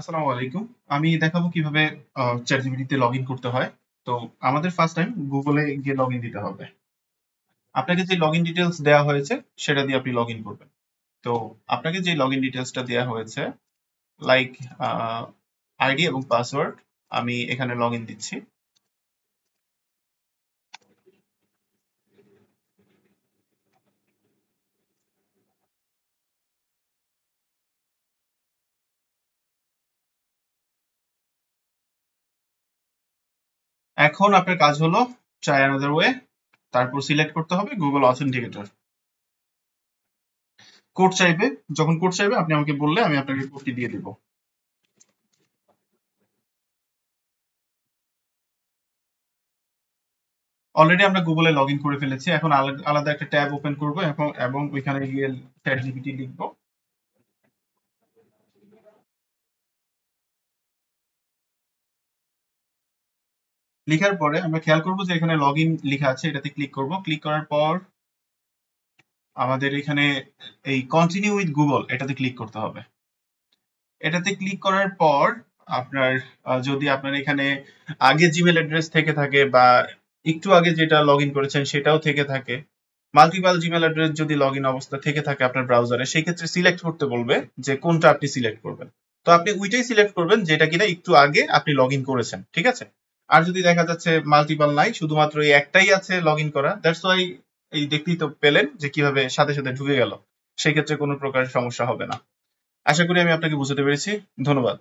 আসসালামু আলাইকুম আমি দেখাবো কিভাবে চ্যাট জিপিটিতে লগ ইন করতে হয় তো আমাদের ফার্স্ট টাইম গুগলে গিয়ে লগ ইন দিতে হবে আপনাকে যে লগ ইন ডিটেলস দেওয়া হয়েছে সেটা দিয়ে আপনি লগ ইন করবেন তো আপনাকে যে লগ ইন ডিটেলসটা দেওয়া হয়েছে লাইক আইডি এবং পাসওয়ার্ড আমি এখানে লগ ইন দিচ্ছি এখন আপনার কাজ হলো ট্রাই আনাদার ওয়ে তারপর সিলেক্ট করতে হবে গুগল অথেন্টিকেটর কোড চাইবে যখন কোড চাইবে আপনি আমাকে বললে আমি আপনাকে কোডটি দিয়ে দিব অলরেডি আমরা গুগলে লগ করে ফেলেছি এখন আলাদা একটা ট্যাব ওপেন করবো এবং এবং ওইখানে গিয়ে চ্যাট জিপিটি লিখবো লেখার পরে আমরা খেয়াল করব যে এখানে লগ ইন লেখা আছে এটাতে ক্লিক করব ক্লিক করার পর আমাদের এখানে এই কন্টিনিউ উইথ গুগল এটাতে ক্লিক করতে হবে এটাতে ক্লিক করার পর আপনার যদি আপনার এখানে আগে জিমেল অ্যাড্রেস থেকে থাকে বা একটু আগে যেটা লগ ইন করেছেন সেটাও থেকে থাকে মাল্টিপাল জিমেল অ্যাড্রেস যদি লগ ইন অবস্থা থেকে থাকে আপনার ব্রাউজারে সেই ক্ষেত্রে সিলেক্ট করতে বলবে যে কোনটা আপনি সিলেক্ট করবেন তো আপনি ওইটাই সিলেক্ট করবেন যেটা কিনা একটু আগে আপনি লগ ইন করেছেন ঠিক আছে আর যদি দেখা যাচ্ছে মাল্টিপল নাই শুধুমাত্র এই একটাই আছে লগ ইন করা দ্যাটস ওয়াই এই দেখতেই তো পেলেন যে কিভাবে সাথে সাথে ঢুকে গেল সেক্ষেত্রে কোনো প্রকার সমস্যা হবে না আশা করি আমি আপনাকে বুঝাতে পেরেছি ধন্যবাদ